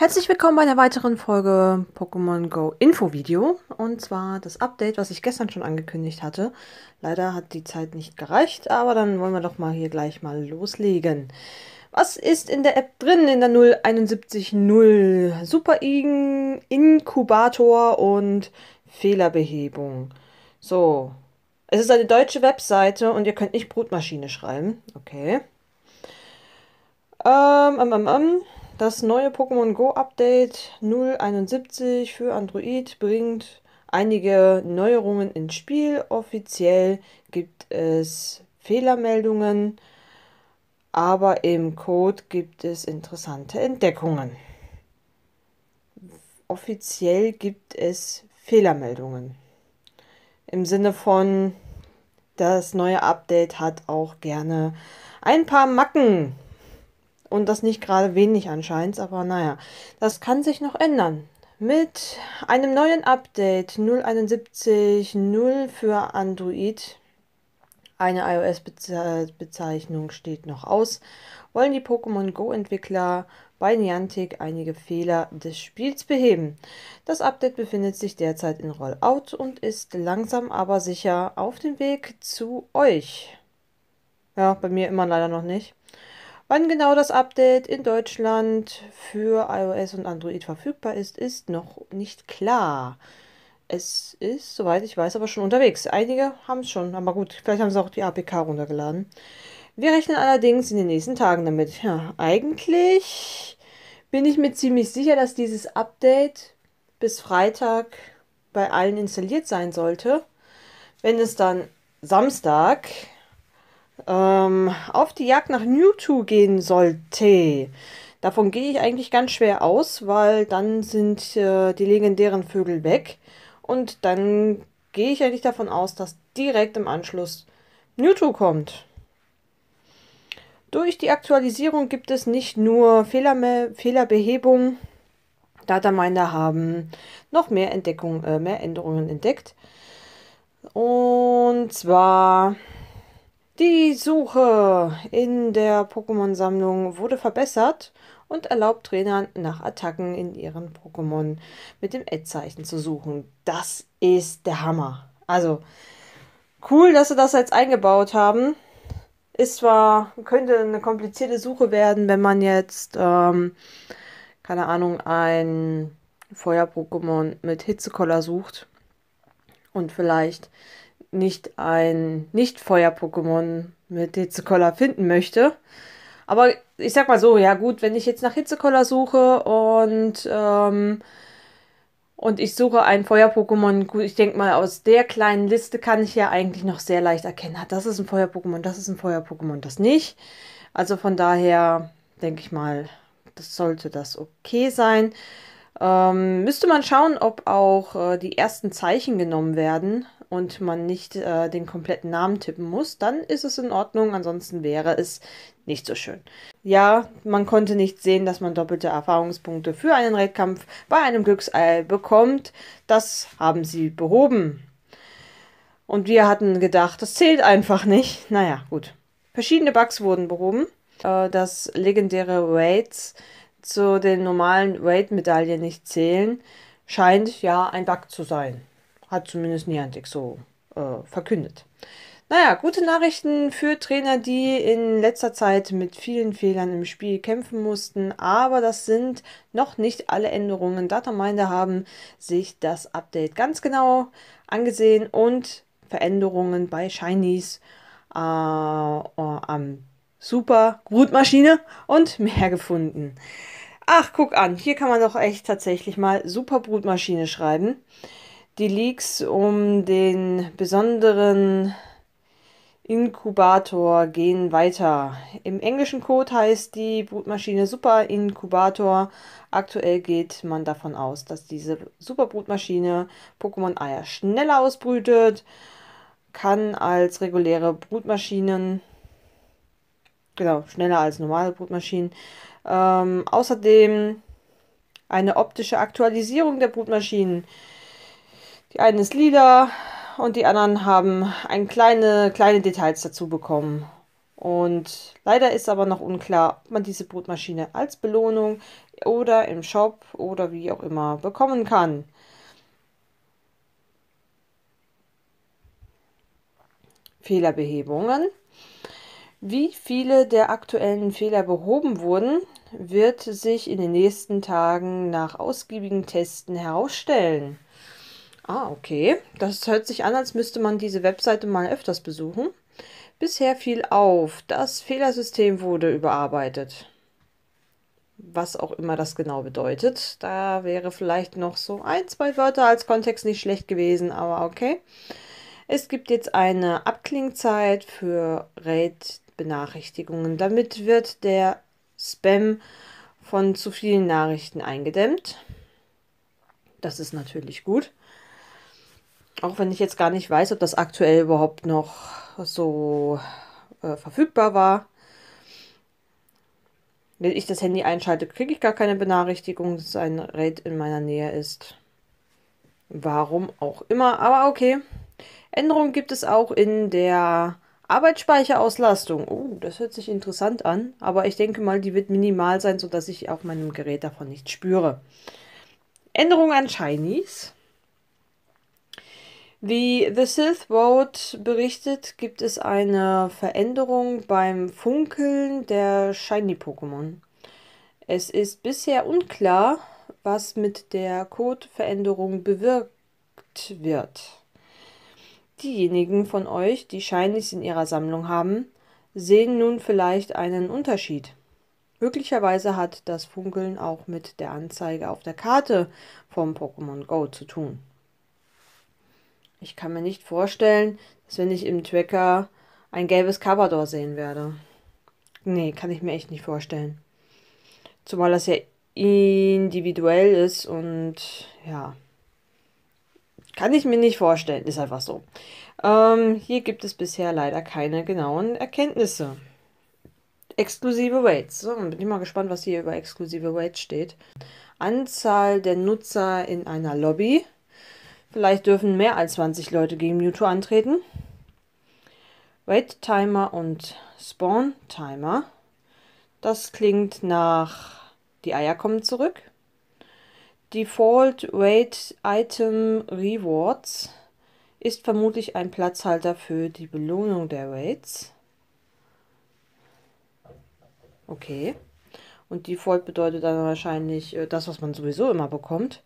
Herzlich willkommen bei einer weiteren Folge Pokémon Go Info Video und zwar das Update, was ich gestern schon angekündigt hatte. Leider hat die Zeit nicht gereicht, aber dann wollen wir doch mal hier gleich mal loslegen. Was ist in der App drin? In der 0710 Super Igen, Inkubator und Fehlerbehebung. So, es ist eine deutsche Webseite und ihr könnt nicht Brutmaschine schreiben. Okay. Ähm, ähm, ähm, ähm. Das neue Pokémon Go Update 071 für Android bringt einige Neuerungen ins Spiel. Offiziell gibt es Fehlermeldungen, aber im Code gibt es interessante Entdeckungen. Offiziell gibt es Fehlermeldungen. Im Sinne von, das neue Update hat auch gerne ein paar Macken. Und das nicht gerade wenig anscheinend, aber naja, das kann sich noch ändern. Mit einem neuen Update 0.71.0 für Android, eine iOS-Bezeichnung steht noch aus, wollen die Pokémon Go-Entwickler bei Niantic einige Fehler des Spiels beheben. Das Update befindet sich derzeit in Rollout und ist langsam aber sicher auf dem Weg zu euch. Ja, bei mir immer leider noch nicht. Wann genau das Update in Deutschland für iOS und Android verfügbar ist, ist noch nicht klar. Es ist, soweit ich weiß, aber schon unterwegs. Einige haben es schon, aber gut, vielleicht haben sie auch die APK runtergeladen. Wir rechnen allerdings in den nächsten Tagen damit. Ja, eigentlich bin ich mir ziemlich sicher, dass dieses Update bis Freitag bei allen installiert sein sollte. Wenn es dann Samstag ähm, auf die Jagd nach Mewtwo gehen sollte. Davon gehe ich eigentlich ganz schwer aus, weil dann sind äh, die legendären Vögel weg. Und dann gehe ich eigentlich davon aus, dass direkt im Anschluss Mewtwo kommt. Durch die Aktualisierung gibt es nicht nur Fehler Fehlerbehebung, Dataminer haben noch mehr, Entdeckung, äh, mehr Änderungen entdeckt. Und zwar die Suche in der Pokémon-Sammlung wurde verbessert und erlaubt Trainern nach Attacken in ihren Pokémon mit dem Ad-Zeichen zu suchen. Das ist der Hammer. Also cool, dass sie das jetzt eingebaut haben. Ist zwar, könnte eine komplizierte Suche werden, wenn man jetzt, ähm, keine Ahnung, ein Feuer-Pokémon mit Hitzekoller sucht und vielleicht nicht ein Nicht-Feuer-Pokémon mit Hitzekoller finden möchte. Aber ich sag mal so, ja gut, wenn ich jetzt nach Hitzekoller suche und, ähm, und ich suche ein Feuer-Pokémon, gut, ich denke mal, aus der kleinen Liste kann ich ja eigentlich noch sehr leicht erkennen, ah, das ist ein Feuer-Pokémon, das ist ein Feuer-Pokémon, das nicht. Also von daher denke ich mal, das sollte das okay sein. Ähm, müsste man schauen, ob auch äh, die ersten Zeichen genommen werden und man nicht äh, den kompletten Namen tippen muss, dann ist es in Ordnung. Ansonsten wäre es nicht so schön. Ja, man konnte nicht sehen, dass man doppelte Erfahrungspunkte für einen Wettkampf bei einem Glücksei bekommt. Das haben sie behoben. Und wir hatten gedacht, das zählt einfach nicht. Naja, gut. Verschiedene Bugs wurden behoben. Äh, dass legendäre Raids zu den normalen Raid-Medaillen nicht zählen, scheint ja ein Bug zu sein. Hat zumindest Niantic so äh, verkündet. Naja, gute Nachrichten für Trainer, die in letzter Zeit mit vielen Fehlern im Spiel kämpfen mussten, aber das sind noch nicht alle Änderungen. Dataminder haben sich das Update ganz genau angesehen und Veränderungen bei Shinies äh, oh, am Super Brutmaschine und mehr gefunden. Ach, guck an, hier kann man doch echt tatsächlich mal Super Brutmaschine schreiben die Leaks um den besonderen Inkubator gehen weiter. Im englischen Code heißt die Brutmaschine Super Inkubator. Aktuell geht man davon aus, dass diese Super Brutmaschine Pokémon-Eier schneller ausbrütet, kann als reguläre Brutmaschinen, genau, schneller als normale Brutmaschinen. Ähm, außerdem eine optische Aktualisierung der Brutmaschinen die einen ist lila und die anderen haben ein kleine, kleine Details dazu bekommen. Und leider ist aber noch unklar, ob man diese Brotmaschine als Belohnung oder im Shop oder wie auch immer bekommen kann. Fehlerbehebungen. Wie viele der aktuellen Fehler behoben wurden, wird sich in den nächsten Tagen nach ausgiebigen Testen herausstellen. Ah, okay. Das hört sich an, als müsste man diese Webseite mal öfters besuchen. Bisher fiel auf, das Fehlersystem wurde überarbeitet. Was auch immer das genau bedeutet. Da wäre vielleicht noch so ein, zwei Wörter als Kontext nicht schlecht gewesen, aber okay. Es gibt jetzt eine Abklingzeit für RAID-Benachrichtigungen. Damit wird der Spam von zu vielen Nachrichten eingedämmt. Das ist natürlich gut. Auch wenn ich jetzt gar nicht weiß, ob das aktuell überhaupt noch so äh, verfügbar war. Wenn ich das Handy einschalte, kriege ich gar keine Benachrichtigung, dass ein Raid in meiner Nähe ist. Warum auch immer, aber okay. Änderungen gibt es auch in der Arbeitsspeicherauslastung. Oh, das hört sich interessant an, aber ich denke mal, die wird minimal sein, sodass ich auf meinem Gerät davon nichts spüre. Änderungen an Shinies. Wie The Sith Road berichtet, gibt es eine Veränderung beim Funkeln der Shiny-Pokémon. Es ist bisher unklar, was mit der Code-Veränderung bewirkt wird. Diejenigen von euch, die Shinies in ihrer Sammlung haben, sehen nun vielleicht einen Unterschied. Möglicherweise hat das Funkeln auch mit der Anzeige auf der Karte vom Pokémon Go zu tun. Ich kann mir nicht vorstellen, dass wenn ich im Tracker ein gelbes Cavador sehen werde. Nee, kann ich mir echt nicht vorstellen. Zumal das ja individuell ist und ja. Kann ich mir nicht vorstellen, ist einfach so. Ähm, hier gibt es bisher leider keine genauen Erkenntnisse. Exklusive Weights. So, dann bin ich mal gespannt, was hier über exklusive Weights steht. Anzahl der Nutzer in einer Lobby. Vielleicht dürfen mehr als 20 Leute gegen Mewtwo antreten. Wait Timer und Spawn Timer. Das klingt nach die Eier kommen zurück. Default Wait Item Rewards ist vermutlich ein Platzhalter für die Belohnung der Raids. Okay. Und Default bedeutet dann wahrscheinlich äh, das, was man sowieso immer bekommt.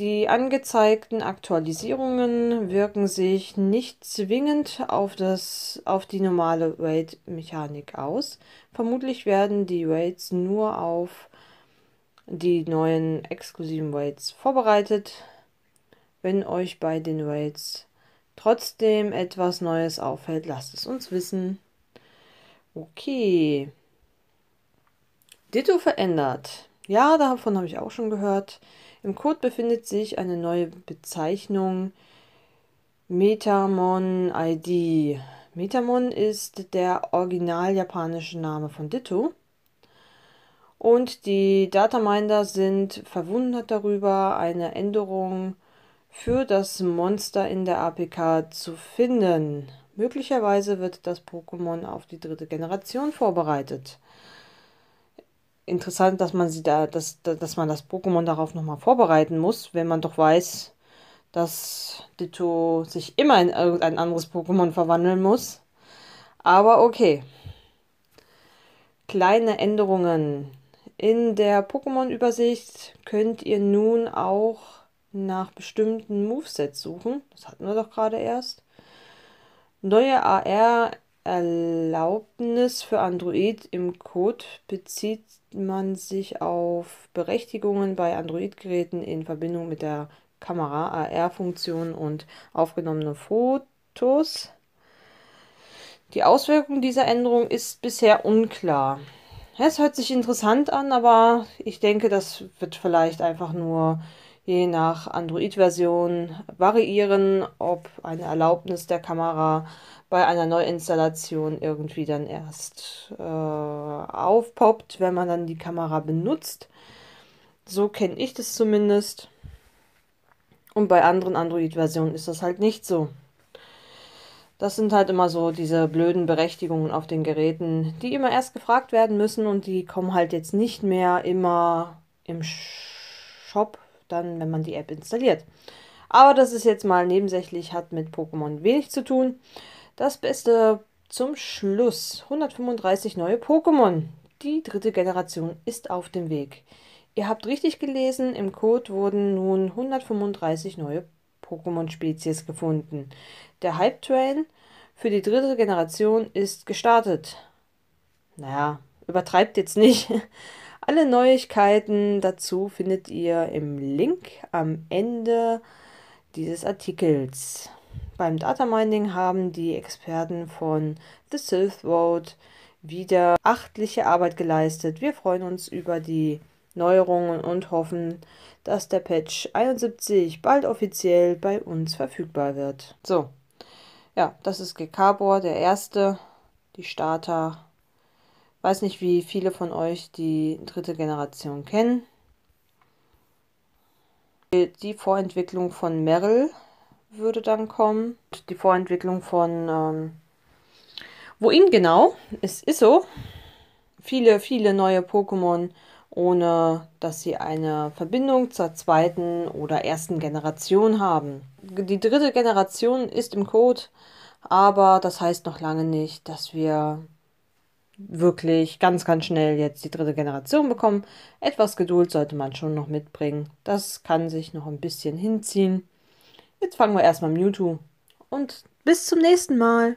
Die angezeigten Aktualisierungen wirken sich nicht zwingend auf, das, auf die normale RAID-Mechanik aus. Vermutlich werden die RAIDs nur auf die neuen exklusiven RAIDs vorbereitet. Wenn euch bei den RAIDs trotzdem etwas Neues auffällt, lasst es uns wissen. Okay. Ditto verändert. Ja, davon habe ich auch schon gehört. Im Code befindet sich eine neue Bezeichnung Metamon-ID. Metamon ist der original japanische Name von Ditto. Und die Dataminder sind verwundert darüber, eine Änderung für das Monster in der APK zu finden. Möglicherweise wird das Pokémon auf die dritte Generation vorbereitet interessant, dass man sie da, dass, dass man das Pokémon darauf nochmal vorbereiten muss, wenn man doch weiß, dass Ditto sich immer in irgendein anderes Pokémon verwandeln muss. Aber okay. Kleine Änderungen. In der Pokémon-Übersicht könnt ihr nun auch nach bestimmten Movesets suchen. Das hatten wir doch gerade erst. Neue AR Erlaubnis für Android im Code bezieht man sich auf Berechtigungen bei Android-Geräten in Verbindung mit der Kamera, AR-Funktion und aufgenommene Fotos. Die Auswirkung dieser Änderung ist bisher unklar. Es hört sich interessant an, aber ich denke, das wird vielleicht einfach nur je nach Android-Version variieren, ob eine Erlaubnis der Kamera bei einer Neuinstallation irgendwie dann erst äh, aufpoppt, wenn man dann die Kamera benutzt. So kenne ich das zumindest. Und bei anderen Android-Versionen ist das halt nicht so. Das sind halt immer so diese blöden Berechtigungen auf den Geräten, die immer erst gefragt werden müssen und die kommen halt jetzt nicht mehr immer im Shop dann, wenn man die App installiert. Aber das ist jetzt mal nebensächlich, hat mit Pokémon wenig zu tun. Das Beste zum Schluss. 135 neue Pokémon. Die dritte Generation ist auf dem Weg. Ihr habt richtig gelesen, im Code wurden nun 135 neue Pokémon-Spezies gefunden. Der Hype-Train für die dritte Generation ist gestartet. Naja, übertreibt jetzt nicht. Alle Neuigkeiten dazu findet ihr im Link am Ende dieses Artikels. Beim Data Mining haben die Experten von The Silk Road wieder achtliche Arbeit geleistet. Wir freuen uns über die Neuerungen und hoffen, dass der Patch 71 bald offiziell bei uns verfügbar wird. So, ja, das ist Gekabor, der erste, die Starter Weiß nicht, wie viele von euch die dritte Generation kennen. Die Vorentwicklung von Merrill würde dann kommen. Die Vorentwicklung von ähm, wohin genau? Es ist so. Viele, viele neue Pokémon, ohne dass sie eine Verbindung zur zweiten oder ersten Generation haben. Die dritte Generation ist im Code, aber das heißt noch lange nicht, dass wir wirklich ganz, ganz schnell jetzt die dritte Generation bekommen. Etwas Geduld sollte man schon noch mitbringen. Das kann sich noch ein bisschen hinziehen. Jetzt fangen wir erstmal Mewtwo. Und bis zum nächsten Mal.